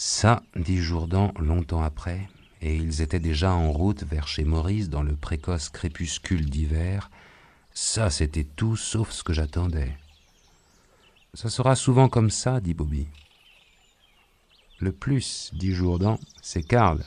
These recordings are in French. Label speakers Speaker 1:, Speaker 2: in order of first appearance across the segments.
Speaker 1: Ça, dit Jourdan longtemps après, et ils étaient déjà en route vers chez Maurice dans le précoce crépuscule d'hiver, ça c'était tout sauf ce que j'attendais. Ça sera souvent comme ça, dit Bobby. Le plus, dit Jourdan, c'est Karl,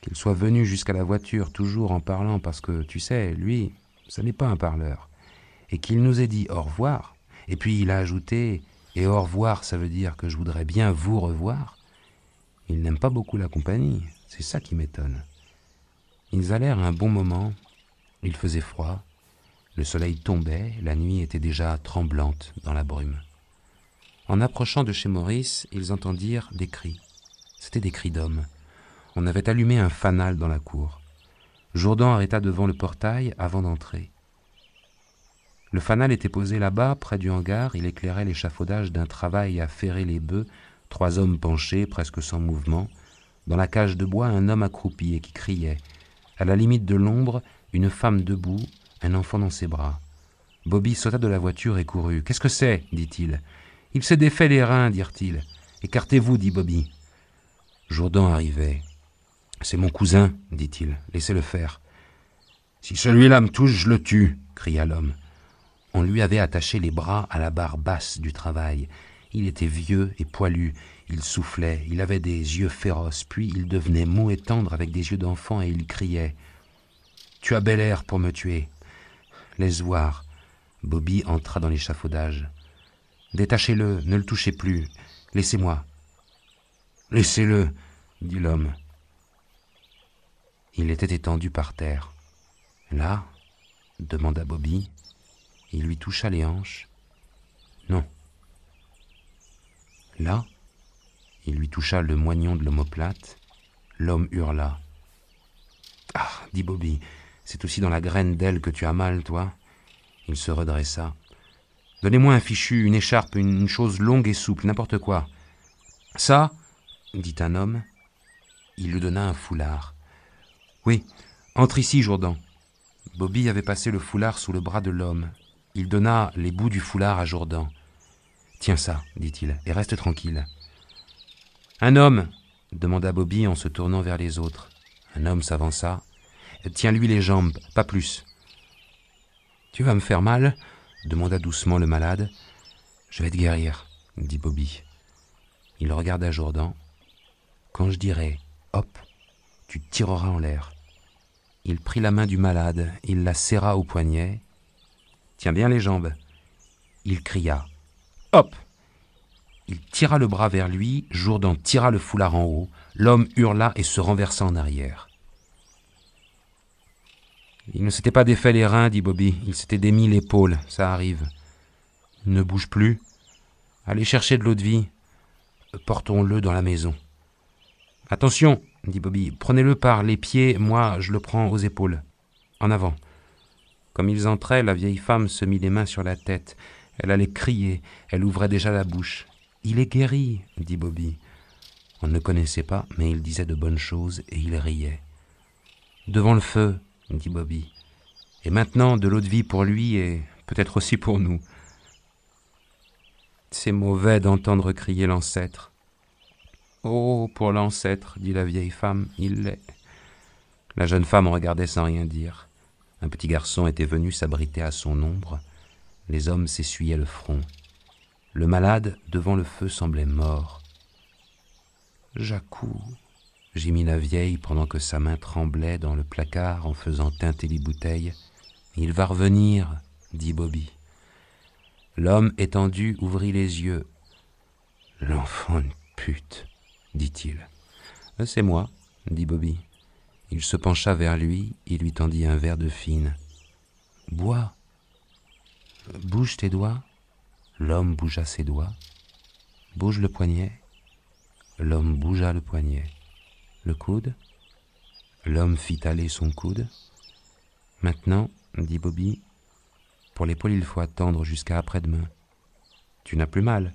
Speaker 1: qu'il soit venu jusqu'à la voiture toujours en parlant parce que, tu sais, lui, ce n'est pas un parleur, et qu'il nous ait dit au revoir, et puis il a ajouté, et au revoir ça veut dire que je voudrais bien vous revoir. Ils n'aiment pas beaucoup la compagnie, c'est ça qui m'étonne. Ils allèrent un bon moment, il faisait froid, le soleil tombait, la nuit était déjà tremblante dans la brume. En approchant de chez Maurice, ils entendirent des cris. C'étaient des cris d'hommes. On avait allumé un fanal dans la cour. Jourdan arrêta devant le portail avant d'entrer. Le fanal était posé là-bas, près du hangar, il éclairait l'échafaudage d'un travail à ferrer les bœufs trois hommes penchés, presque sans mouvement, dans la cage de bois un homme accroupi et qui criait, à la limite de l'ombre, une femme debout, un enfant dans ses bras. Bobby sauta de la voiture et courut. Qu'est-ce que c'est dit-il. Il s'est défait les reins, dirent-ils. Écartez-vous, dit Bobby. Jourdan arrivait. C'est mon cousin, dit-il. Laissez-le faire. Si celui-là me touche, je le tue, cria l'homme. On lui avait attaché les bras à la barre basse du travail, il était vieux et poilu, il soufflait, il avait des yeux féroces, puis il devenait mou et tendre avec des yeux d'enfant et il criait ⁇ Tu as bel air pour me tuer !⁇ Laisse voir. Bobby entra dans l'échafaudage. Détachez-le, ne le touchez plus, laissez-moi. Laissez-le, dit l'homme. Il était étendu par terre. Là demanda Bobby. Il lui toucha les hanches. Non, Là, il lui toucha le moignon de l'omoplate. L'homme hurla. Ah, dit Bobby, c'est aussi dans la graine d'aile que tu as mal, toi. Il se redressa. Donnez-moi un fichu, une écharpe, une chose longue et souple, n'importe quoi. Ça, dit un homme. Il lui donna un foulard. Oui, entre ici, Jourdan. Bobby avait passé le foulard sous le bras de l'homme. Il donna les bouts du foulard à Jourdan. Tiens ça, dit-il, et reste tranquille. Un homme demanda Bobby en se tournant vers les autres. Un homme s'avança. Tiens-lui les jambes, pas plus. Tu vas me faire mal demanda doucement le malade. Je vais te guérir, dit Bobby. Il regarda Jourdan. Quand je dirai hop, tu tireras en l'air. Il prit la main du malade, il la serra au poignet. Tiens bien les jambes. Il cria Hop Il tira le bras vers lui, Jourdan tira le foulard en haut, l'homme hurla et se renversa en arrière. Il ne s'était pas défait les reins, dit Bobby, il s'était démis l'épaule, ça arrive. ne bouge plus. Allez chercher de l'eau de vie. Portons-le dans la maison. Attention, dit Bobby, prenez-le par les pieds, moi je le prends aux épaules. En avant. Comme ils entraient, la vieille femme se mit les mains sur la tête. Elle allait crier, elle ouvrait déjà la bouche. Il est guéri, dit Bobby. On ne le connaissait pas, mais il disait de bonnes choses et il riait. Devant le feu, dit Bobby. Et maintenant de l'eau de vie pour lui et peut-être aussi pour nous. C'est mauvais d'entendre crier l'ancêtre. Oh, pour l'ancêtre, dit la vieille femme, il l'est. La jeune femme regardait sans rien dire. Un petit garçon était venu s'abriter à son ombre. Les hommes s'essuyaient le front. Le malade, devant le feu, semblait mort. Jacou, gémit la vieille pendant que sa main tremblait dans le placard en faisant tinter les bouteilles. Il va revenir, dit Bobby. L'homme étendu ouvrit les yeux. L'enfant de pute, dit-il. Euh, c'est moi, dit Bobby. Il se pencha vers lui et lui tendit un verre de fine. Bois, Bouge tes doigts. L'homme bougea ses doigts. Bouge le poignet. L'homme bougea le poignet. Le coude. L'homme fit aller son coude. Maintenant, dit Bobby, pour l'épaule il faut attendre jusqu'à après-demain. Tu n'as plus mal.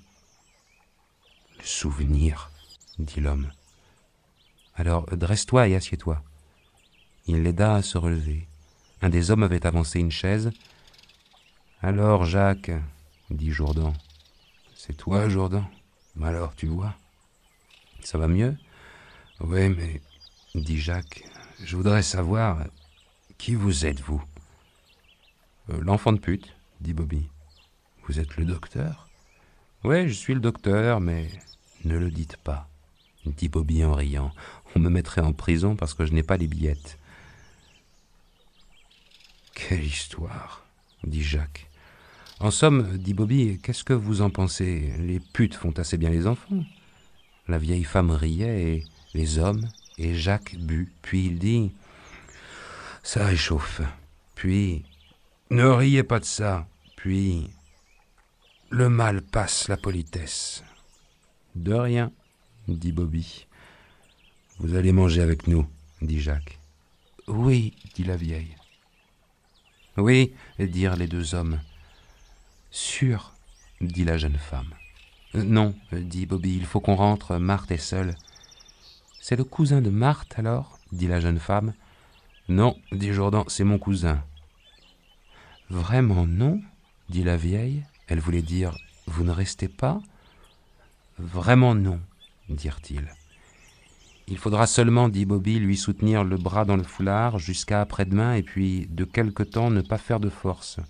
Speaker 1: Le souvenir, dit l'homme. Alors dresse-toi et assieds-toi. Il l'aida à se relever. Un des hommes avait avancé une chaise, alors, Jacques, dit Jourdan. C'est toi, Jourdan Alors, tu vois Ça va mieux Oui, mais, dit Jacques, je voudrais savoir qui vous êtes, vous euh, L'enfant de pute, dit Bobby. Vous êtes le docteur Oui, je suis le docteur, mais ne le dites pas, dit Bobby en riant. On me mettrait en prison parce que je n'ai pas les billettes. Quelle histoire, dit Jacques. En somme, dit Bobby, qu'est-ce que vous en pensez Les putes font assez bien les enfants. La vieille femme riait et les hommes, et Jacques but, puis il dit Ça réchauffe. Puis Ne riez pas de ça. Puis Le mal passe la politesse. De rien, dit Bobby. Vous allez manger avec nous, dit Jacques. Oui, dit la vieille. Oui, dirent les deux hommes. Sûr, dit la jeune femme. Euh, non, euh, dit Bobby, il faut qu'on rentre, Marthe est seule. C'est le cousin de Marthe alors dit la jeune femme. Non, dit Jourdan, c'est mon cousin. Vraiment non dit la vieille. Elle voulait dire Vous ne restez pas Vraiment non, dirent-ils. Il faudra seulement, dit Bobby, lui soutenir le bras dans le foulard jusqu'à après-demain et puis de quelque temps ne pas faire de force.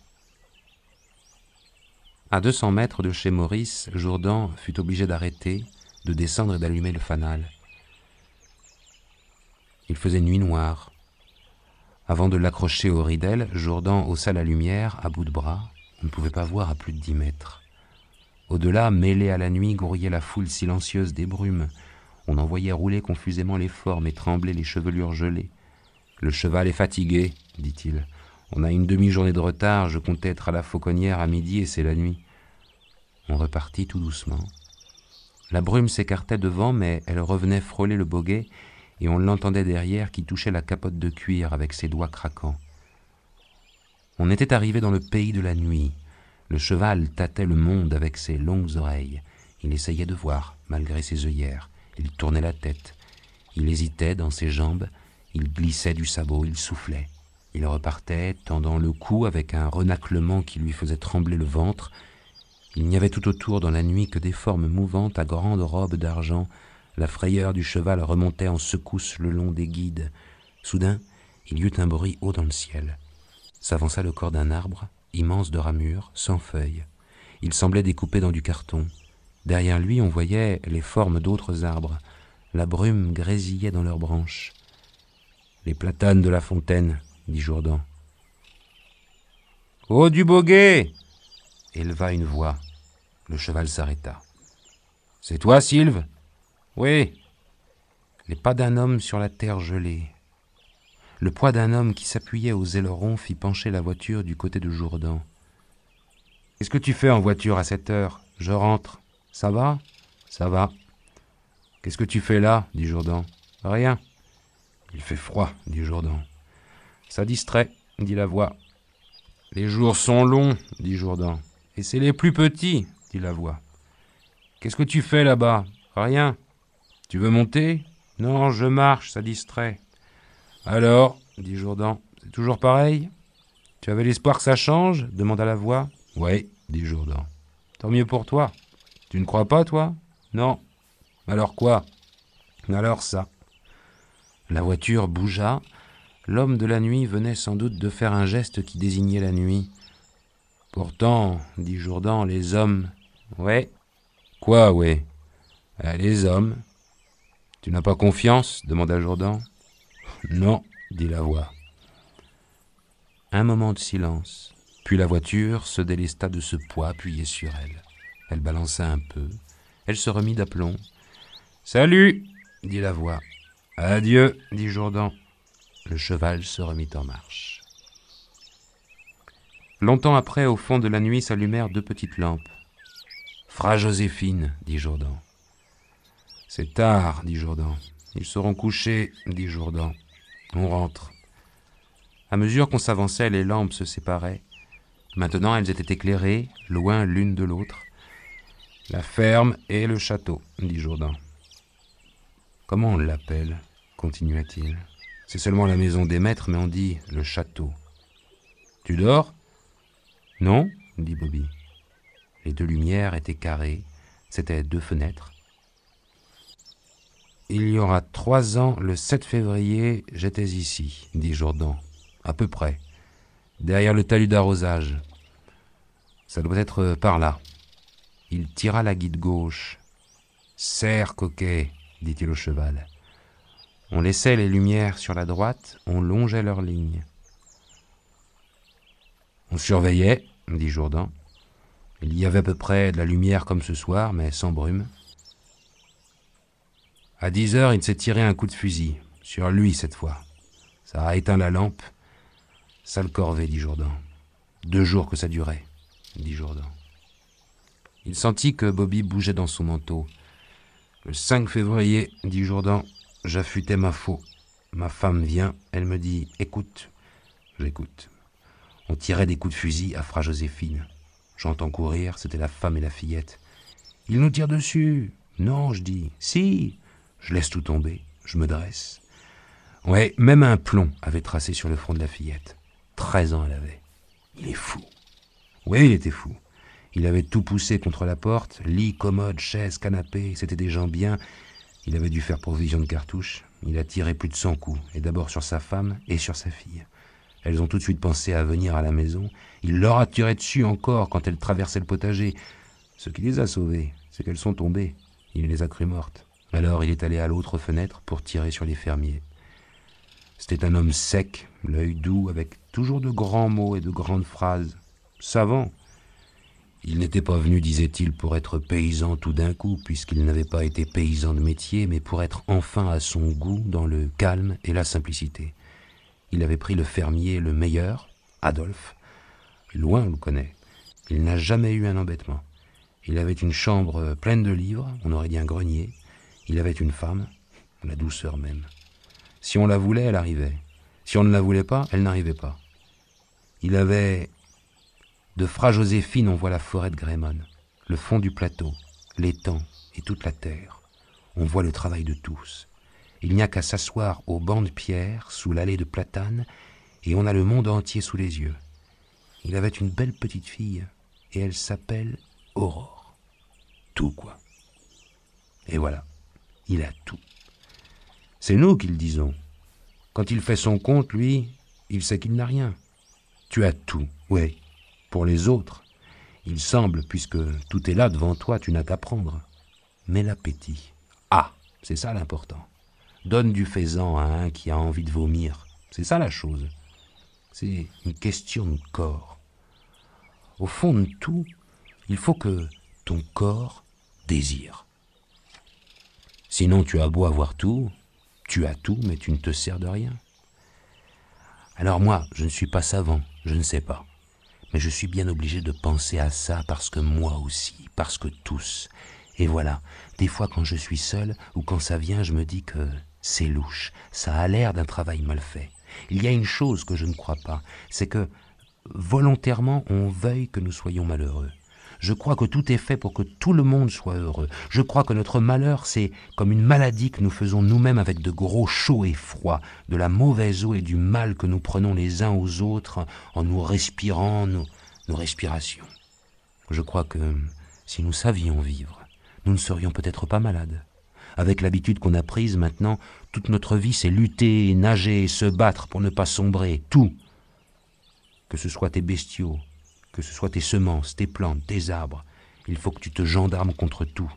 Speaker 1: À 200 mètres de chez Maurice, Jourdan fut obligé d'arrêter, de descendre et d'allumer le fanal. Il faisait nuit noire. Avant de l'accrocher au ridel, Jourdan haussa la lumière à bout de bras. On ne pouvait pas voir à plus de dix mètres. Au-delà, mêlée à la nuit, grouillait la foule silencieuse des brumes. On en voyait rouler confusément les formes et trembler les chevelures gelées. Le cheval est fatigué, dit-il. On a une demi-journée de retard, je comptais être à la fauconnière à midi et c'est la nuit. On repartit tout doucement. La brume s'écartait devant, mais elle revenait frôler le boguet, et on l'entendait derrière qui touchait la capote de cuir avec ses doigts craquants. On était arrivé dans le pays de la nuit. Le cheval tâtait le monde avec ses longues oreilles. Il essayait de voir, malgré ses œillères. Il tournait la tête. Il hésitait dans ses jambes. Il glissait du sabot. Il soufflait. Il repartait, tendant le cou avec un renaclement qui lui faisait trembler le ventre. Il n'y avait tout autour dans la nuit que des formes mouvantes à grandes robes d'argent. La frayeur du cheval remontait en secousse le long des guides. Soudain, il y eut un bruit haut dans le ciel. S'avança le corps d'un arbre, immense de ramures, sans feuilles. Il semblait découpé dans du carton. Derrière lui, on voyait les formes d'autres arbres. La brume grésillait dans leurs branches. Les platanes de la fontaine, dit Jourdan. Oh du boguet éleva une voix. Le cheval s'arrêta. C'est toi, Sylve Oui. Les pas d'un homme sur la terre gelée. Le poids d'un homme qui s'appuyait aux ailerons fit pencher la voiture du côté de Jourdan. Qu'est-ce que tu fais en voiture à cette heure Je rentre. Ça va Ça va. Qu'est-ce que tu fais là dit Jourdan. Rien. Il fait froid, dit Jourdan. Ça distrait, dit la voix. Les jours sont longs, dit Jourdan. Et c'est les plus petits, dit la voix. Qu'est-ce que tu fais là-bas Rien. Tu veux monter Non, je marche, ça distrait. Alors, dit Jourdan, c'est toujours pareil Tu avais l'espoir que ça change demanda la voix. Ouais, dit Jourdan. Tant mieux pour toi. Tu ne crois pas, toi Non. Alors quoi Alors ça. La voiture bougea, l'homme de la nuit venait sans doute de faire un geste qui désignait la nuit. Pourtant, dit Jourdan, les hommes. Ouais. Quoi, ouais euh, Les hommes. Tu n'as pas confiance demanda Jourdan. Non, dit la voix. Un moment de silence, puis la voiture se délesta de ce poids appuyé sur elle. Elle balança un peu, elle se remit d'aplomb. Salut dit la voix. Adieu, dit Jourdan le cheval se remit en marche. Longtemps après, au fond de la nuit, s'allumèrent deux petites lampes. Fra Joséphine, dit Jourdan. C'est tard, dit Jourdan. Ils seront couchés, dit Jourdan. On rentre. À mesure qu'on s'avançait, les lampes se séparaient. Maintenant, elles étaient éclairées, loin l'une de l'autre. La ferme et le château, dit Jourdan. Comment on l'appelle continua-t-il. C'est seulement la maison des maîtres, mais on dit le château. Tu dors Non, dit Bobby. Les deux lumières étaient carrées, c'étaient deux fenêtres. Il y aura trois ans, le 7 février, j'étais ici, dit Jourdan, à peu près, derrière le talus d'arrosage. Ça doit être par là. Il tira la guide gauche. Serre, coquet, dit-il au cheval. On laissait les lumières sur la droite, on longeait leurs lignes. On surveillait, dit Jourdan. Il y avait à peu près de la lumière comme ce soir, mais sans brume. À dix heures, il s'est tiré un coup de fusil, sur lui cette fois. Ça a éteint la lampe. Sale corvée, dit Jourdan. Deux jours que ça durait, dit Jourdan. Il sentit que Bobby bougeait dans son manteau. Le 5 février, dit Jourdan, j'affûtais ma faux. Ma femme vient, elle me dit Écoute. J'écoute. On tirait des coups de fusil à Fra Joséphine. J'entends courir, c'était la femme et la fillette. Ils nous tirent dessus. Non, je dis Si. Je laisse tout tomber, je me dresse. Ouais, même un plomb avait tracé sur le front de la fillette. Treize ans elle avait. Il est fou. Oui, il était fou. Il avait tout poussé contre la porte, lit, commode, chaise, canapé, c'était des gens bien, il avait dû faire provision de cartouches. Il a tiré plus de 100 coups, et d'abord sur sa femme et sur sa fille. Elles ont tout de suite pensé à venir à la maison. Il leur a tiré dessus encore quand elles traversaient le potager. Ce qui les a sauvées, c'est qu'elles sont tombées. Il les a crues mortes. Alors il est allé à l'autre fenêtre pour tirer sur les fermiers. C'était un homme sec, l'œil doux, avec toujours de grands mots et de grandes phrases. Savant, il n'était pas venu, disait-il, pour être paysan tout d'un coup, puisqu'il n'avait pas été paysan de métier, mais pour être enfin à son goût dans le calme et la simplicité. Il avait pris le fermier le meilleur, Adolphe. Loin, on le connaît. Il n'a jamais eu un embêtement. Il avait une chambre pleine de livres, on aurait dit un grenier. Il avait une femme, la douceur même. Si on la voulait, elle arrivait. Si on ne la voulait pas, elle n'arrivait pas. Il avait de Fra Joséphine, on voit la forêt de Grémon, le fond du plateau, l'étang et toute la terre. On voit le travail de tous. Il n'y a qu'à s'asseoir au banc de pierre, sous l'allée de platane, et on a le monde entier sous les yeux. Il avait une belle petite fille, et elle s'appelle Aurore. Tout, quoi. Et voilà, il a tout. C'est nous qui le disons. Quand il fait son compte, lui, il sait qu'il n'a rien. Tu as tout, oui, pour les autres. Il semble, puisque tout est là devant toi, tu n'as qu'à prendre. Mais l'appétit. Ah, c'est ça l'important. Donne du faisan à un qui a envie de vomir. C'est ça la chose. C'est une question de corps. Au fond de tout, il faut que ton corps désire. Sinon, tu as beau avoir tout, tu as tout, mais tu ne te sers de rien. Alors moi, je ne suis pas savant, je ne sais pas mais je suis bien obligé de penser à ça parce que moi aussi, parce que tous. Et voilà, des fois quand je suis seul ou quand ça vient, je me dis que c'est louche, ça a l'air d'un travail mal fait. Il y a une chose que je ne crois pas, c'est que volontairement on veuille que nous soyons malheureux. Je crois que tout est fait pour que tout le monde soit heureux. Je crois que notre malheur, c'est comme une maladie que nous faisons nous-mêmes avec de gros chauds et froids, de la mauvaise eau et du mal que nous prenons les uns aux autres en nous respirant nos, nos respirations. Je crois que si nous savions vivre, nous ne serions peut-être pas malades. Avec l'habitude qu'on a prise maintenant, toute notre vie, c'est lutter, nager, se battre pour ne pas sombrer, tout. Que ce soit tes bestiaux, que ce soit tes semences, tes plantes, tes arbres, il faut que tu te gendarmes contre tout.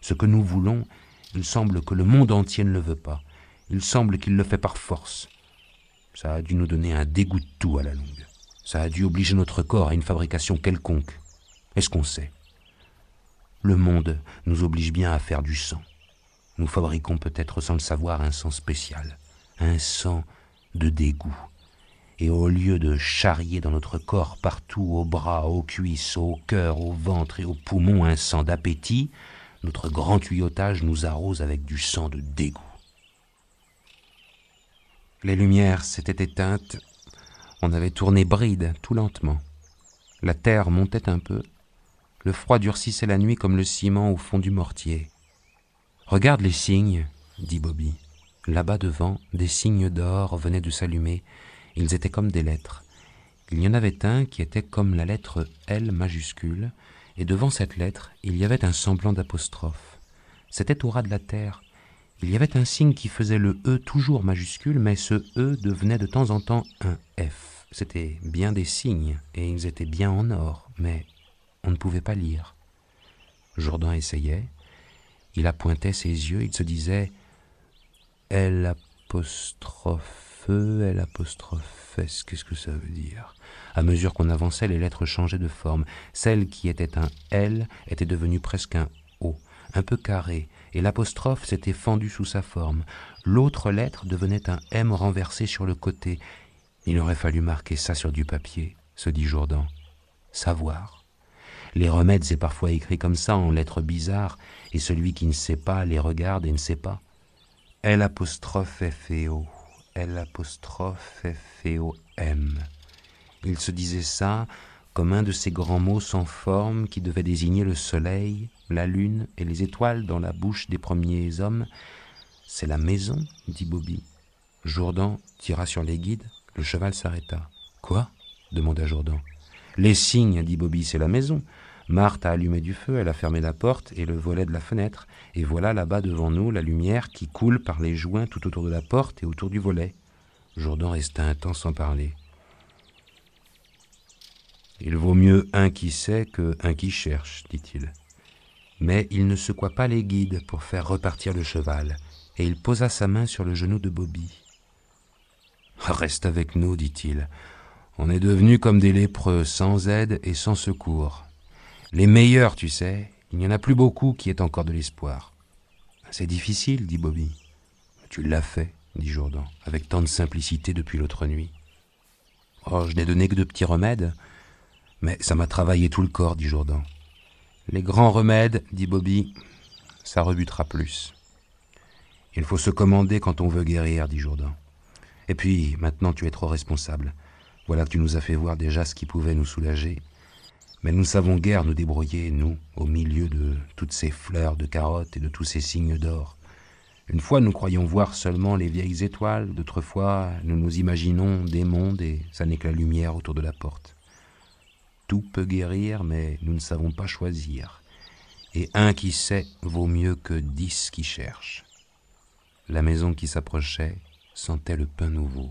Speaker 1: Ce que nous voulons, il semble que le monde entier ne le veut pas. Il semble qu'il le fait par force. Ça a dû nous donner un dégoût de tout à la longue. Ça a dû obliger notre corps à une fabrication quelconque. Est-ce qu'on sait Le monde nous oblige bien à faire du sang. Nous fabriquons peut-être sans le savoir un sang spécial, un sang de dégoût et au lieu de charrier dans notre corps partout, aux bras, aux cuisses, au cœur, au ventre et aux poumons un sang d'appétit, notre grand tuyautage nous arrose avec du sang de dégoût. Les lumières s'étaient éteintes, on avait tourné bride tout lentement. La terre montait un peu, le froid durcissait la nuit comme le ciment au fond du mortier. Regarde les signes, dit Bobby. Là-bas devant, des signes d'or venaient de s'allumer, ils étaient comme des lettres. Il y en avait un qui était comme la lettre L majuscule, et devant cette lettre, il y avait un semblant d'apostrophe. C'était au ras de la terre. Il y avait un signe qui faisait le E toujours majuscule, mais ce E devenait de temps en temps un F. C'était bien des signes, et ils étaient bien en or, mais on ne pouvait pas lire. Jourdain essayait, il appointait ses yeux, il se disait L apostrophe E L qu'est-ce que ça veut dire À mesure qu'on avançait, les lettres changeaient de forme. Celle qui était un L était devenue presque un O, un peu carré, et l'apostrophe s'était fendue sous sa forme. L'autre lettre devenait un M renversé sur le côté. Il aurait fallu marquer ça sur du papier, se dit Jourdan. Savoir. Les remèdes, c'est parfois écrit comme ça, en lettres bizarres, et celui qui ne sait pas les regarde et ne sait pas. L F e m Il se disait ça comme un de ces grands mots sans forme qui devaient désigner le soleil, la lune et les étoiles dans la bouche des premiers hommes. C'est la maison, dit Bobby. Jourdan tira sur les guides, le cheval s'arrêta. Quoi demanda Jourdan. Les signes, dit Bobby, c'est la maison. Marthe a allumé du feu, elle a fermé la porte et le volet de la fenêtre, et voilà là-bas devant nous la lumière qui coule par les joints tout autour de la porte et autour du volet. Jourdan resta un temps sans parler. Il vaut mieux un qui sait que un qui cherche, dit-il. Mais il ne secoua pas les guides pour faire repartir le cheval, et il posa sa main sur le genou de Bobby. Reste avec nous, dit-il. On est devenus comme des lépreux, sans aide et sans secours. Les meilleurs, tu sais, il n'y en a plus beaucoup qui aient encore de l'espoir. C'est difficile, dit Bobby. Tu l'as fait, dit Jourdan, avec tant de simplicité depuis l'autre nuit. Oh, je n'ai donné que de petits remèdes, mais ça m'a travaillé tout le corps, dit Jourdan. Les grands remèdes, dit Bobby, ça rebutera plus. Il faut se commander quand on veut guérir, dit Jourdan. Et puis, maintenant tu es trop responsable. Voilà que tu nous as fait voir déjà ce qui pouvait nous soulager. Mais nous ne savons guère nous débrouiller, nous, au milieu de toutes ces fleurs de carottes et de tous ces signes d'or. Une fois nous croyons voir seulement les vieilles étoiles, d'autres fois nous nous imaginons des mondes et ça n'est que la lumière autour de la porte. Tout peut guérir, mais nous ne savons pas choisir. Et un qui sait vaut mieux que dix qui cherchent. La maison qui s'approchait sentait le pain nouveau.